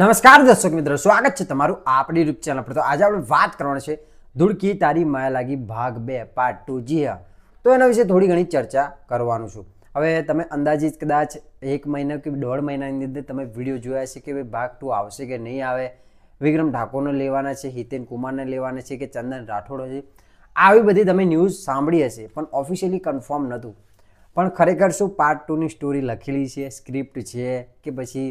નમસ્કાર દર્શક મિત્રો સ્વાગત છે તમારું આપણી રૂપ ચેનલ પર તો આજે આપણે વાત કરવાની છે ધૂળકી તારી માયા લાગી ભાગ બે પાર્ટ ટુ જી હા તો એના વિશે થોડી ઘણી ચર્ચા કરવાનું છું હવે તમે અંદાજિત કદાચ એક મહિના કે દોઢ મહિનાની અંદર તમે વિડીયો જોયા છે કે ભાઈ ભાગ ટુ આવશે કે નહીં આવે વિક્રમ ઠાકોરને લેવાના છે હિતેન કુમારને લેવાના છે કે ચંદન રાઠોડ છે આવી બધી તમે ન્યૂઝ સાંભળી હશે પણ ઓફિશિયલી કન્ફર્મ નહોતું પણ ખરેખર શું પાર્ટ ટુની સ્ટોરી લખેલી છે સ્ક્રિપ્ટ છે કે પછી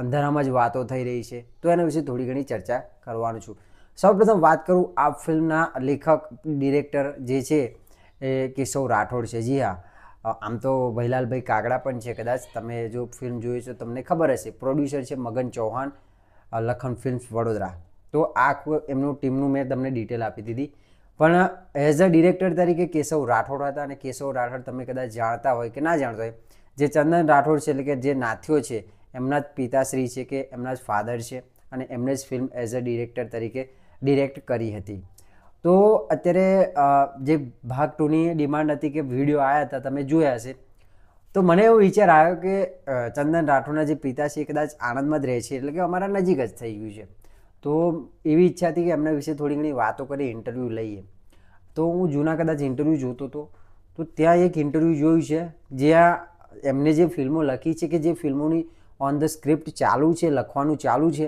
અંધારામાં જ વાતો થઈ રહી છે તો એના વિશે થોડી ઘણી ચર્ચા કરવાનું છું સૌપ્રથમ વાત કરું આ ફિલ્મના લેખક ડિરેક્ટર જે છે એ કેશવ રાઠોડ છે જી હા આમ તો ભૈલાલભાઈ કાગડા પણ છે કદાચ તમે જો ફિલ્મ જોઈ છો તમને ખબર હશે પ્રોડ્યુસર છે મગન ચૌહાણ લખન ફિલ્મ્સ વડોદરા તો આ એમનું ટીમનું મેં તમને ડિટેલ આપી દીધી પણ એઝ અ ડિરેક્ટર તરીકે કેશવ રાઠોડ હતા અને કેશવ રાઠોડ તમે કદાચ જાણતા હોય કે ના જાણતા હોય જે ચંદન રાઠોડ છે એટલે કે જે નાથીઓ છે એમના જ પિતાશ્રી છે કે એમના જ ફાધર છે અને એમને જ ફિલ્મ એઝ અ ડિરેક્ટર તરીકે ડિરેક્ટ કરી હતી તો અત્યારે જે ભાગ ટુની ડિમાન્ડ હતી કે વિડીયો આવ્યા હતા તમે જોયા હશે તો મને એવો વિચાર આવ્યો કે ચંદન રાઠોડના જે પિતા છે કદાચ આણંદમાં જ રહે છે એટલે કે અમારા નજીક જ થઈ ગયું છે તો એવી ઈચ્છા હતી કે એમના વિશે થોડી ઘણી વાતો કરી ઇન્ટરવ્યૂ લઈએ તો હું જૂના કદાચ ઇન્ટરવ્યૂ જોતો હતો તો ત્યાં એક ઇન્ટરવ્યૂ જોયું છે જ્યાં એમને જે ફિલ્મો લખી છે કે જે ફિલ્મોની ઓન ધ સ્ક્રિપ્ટ ચાલુ છે લખવાનું ચાલુ છે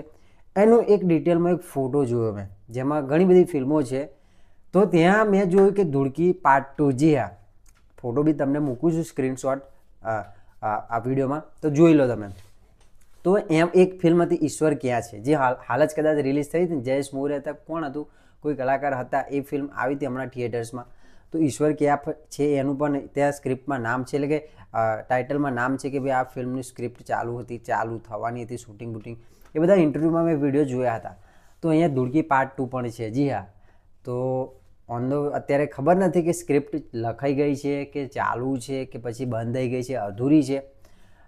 એનો એક ડિટેલમાં એક ફોટો જોયો મેં જેમાં ઘણી બધી ફિલ્મો છે તો ત્યાં મેં જોયું કે ધૂળકી પાર્ટ ટુ જી હા ફોટો બી તમને મૂકું છું સ્ક્રીનશોટ આ વિડીયોમાં તો જોઈ લો તમે તો એમ એક ફિલ્મ હતી ઈશ્વર ક્યાં છે જે હાલ હાલ જ કદાચ રિલીઝ થઈ હતી જયેશ મોર્ય હતા કોણ હતું કોઈ કલાકાર હતા એ ફિલ્મ આવી હતી હમણાં થિયેટર્સમાં તો ઈશ્વર ક્યાં છે એનું પણ ત્યાં સ્ક્રિપ્ટમાં નામ છે એટલે કે ટાઇટલમાં નામ છે કે ભાઈ આ ફિલ્મની સ્ક્રિપ્ટ ચાલુ હતી ચાલુ થવાની હતી શૂટિંગ બુટિંગ એ બધા ઇન્ટરવ્યૂમાં મેં વિડીયો જોયા હતા તો અહીંયા ધૂળકી પાર્ટ ટુ પણ છે જી હા તો ઓન ધ અત્યારે ખબર નથી કે સ્ક્રિપ્ટ લખાઈ ગઈ છે કે ચાલુ છે કે પછી બંધ થઈ ગઈ છે અધૂરી છે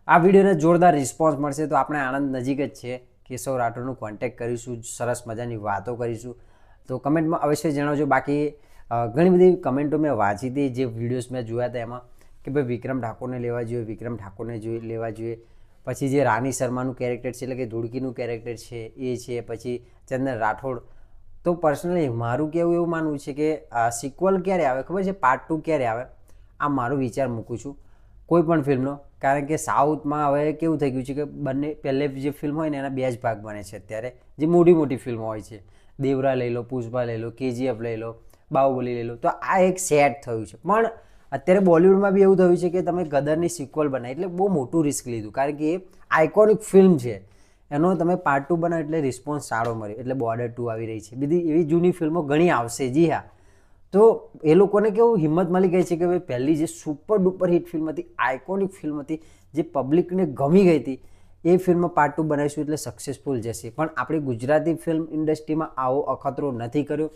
આ વિડીયોને જોરદાર રિસ્પોન્સ મળશે તો આપણે આનંદ નજીક જ છે કેશવ રાઠોડનું કોન્ટેક્ટ કરીશું સરસ મજાની વાતો કરીશું તો કમેન્ટમાં અવશ્ય જણાવજો બાકી ઘણી બધી કમેન્ટો મેં વાંચી હતી જે વિડીયોઝ મેં જોયા હતા એમાં કે ભાઈ વિક્રમ ઠાકોરને લેવા જોઈએ વિક્રમ ઠાકોરને જોઈ લેવા જોઈએ પછી જે રાની શર્માનું કેરેક્ટર છે એટલે કે ધૂળકીનું કેરેક્ટર છે એ છે પછી ચંદન રાઠોડ તો પર્સનલી મારું કેવું એવું માનવું છે કે સિક્વલ ક્યારે આવે ખબર છે પાર્ટ ટુ ક્યારે આવે આ મારો વિચાર મૂકું છું કોઈ પણ ફિલ્મનો કારણ કે સાઉથમાં હવે કેવું થઈ ગયું છે કે બંને પહેલે જે ફિલ્મ હોય ને એના બે જ ભાગ બને છે અત્યારે જે મોટી મોટી ફિલ્મો હોય છે દેવરા લઈ લો પુષ્પા લઈ લો કેજીએફ લઈ લો બાહુબલી લઈ લો તો આ એક સેટ થયું છે પણ અત્યારે બોલિવૂડમાં બી એવું થયું છે કે તમે ગદરની સિક્વલ બનાવી એટલે બહુ મોટું રિસ્ક લીધું કારણ કે એ આઇકોનિક ફિલ્મ છે એનો તમે પાર્ટ ટુ બનાવ એટલે રિસ્પોન્સ સારો મળ્યો એટલે બોર્ડર ટુ આવી રહી છે બીજી એવી જૂની ફિલ્મો ઘણી આવશે જી હા તો એ લોકોને કેવું હિંમત મળી ગઈ છે કે ભાઈ પહેલી જે સુપર ડુપર હિટ ફિલ્મ હતી આઇકોનિક ફિલ્મ હતી જે પબ્લિકને ગમી ગઈ હતી એ ફિલ્મ પાર્ટ ટુ બનાવીશું એટલે સક્સેસફુલ જશે પણ આપણી ગુજરાતી ફિલ્મ ઇન્ડસ્ટ્રીમાં આવો અખતરો નથી કર્યો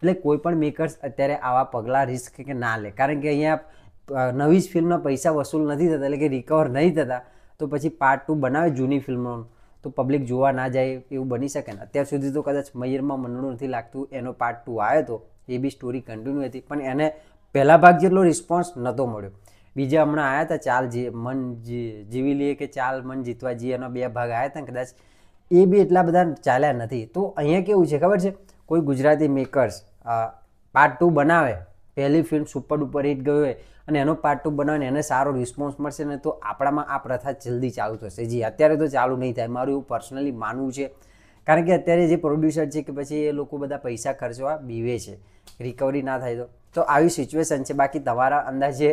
એટલે કોઈ પણ મેકર્સ અત્યારે આવા પગલાં રિસ્ક કે ના લે કારણ કે અહીંયા નવી જ ફિલ્મના પૈસા વસૂલ નથી થતા એટલે કે રિકવર નહીં થતા તો પછી પાર્ટ ટુ બનાવે જૂની ફિલ્મોનું તો પબ્લિક જોવા ના જાય એવું બની શકે ને અત્યાર સુધી તો કદાચ મયરમાં મનડું નથી લાગતું એનો પાર્ટ ટુ આવ્યો હતો એ બી સ્ટોરી કન્ટિન્યુ હતી પણ એને પહેલા ભાગ જેટલો રિસ્પોન્સ નહોતો મળ્યો બીજા હમણાં આવ્યા હતા ચાલ જે મન જીવી લઈએ કે ચાલ મન જીતવા જઈએ એનો બે ભાગ આવ્યા હતા કદાચ એ બી એટલા બધા ચાલ્યા નથી તો અહીંયા કેવું છે ખબર છે કોઈ ગુજરાતી મેકર્સ પાર્ટ ટુ બનાવે પહેલી ફિલ્મ સુપર ડુપર હિટ ગયો હોય અને એનો પાર્ટ ટુ બનાવે એને સારો રિસ્પોન્સ મળશે ને તો આપણામાં આ પ્રથા જલ્દી ચાલુ થશે જી અત્યારે તો ચાલુ નહીં થાય મારું એવું પર્સનલી માનવું છે કારણ કે અત્યારે જે પ્રોડ્યુસર છે કે પછી એ લોકો બધા પૈસા ખર્ચવા બીવે છે રિકવરી ના થાય તો તો આવી સિચ્યુએશન છે બાકી તમારા અંદાજે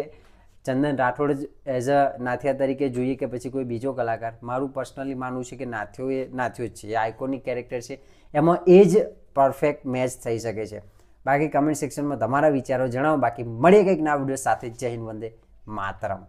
ચંદન રાઠોડ એઝ અ નાથિયા તરીકે જોઈએ કે પછી કોઈ બીજો કલાકાર મારું પર્સનલી માનવું છે કે નાથિયો એ નાથ્યો જ છે એ આઇકોનિક કેરેક્ટર છે એમાં એ જ પરફેક્ટ મેચ થઈ શકે છે બાકી કમેન્ટ સેક્શનમાં તમારા વિચારો જણાવો બાકી મળીએ કંઈક ના વિડીયો સાથે જય હિન્દ વંદે માતરમ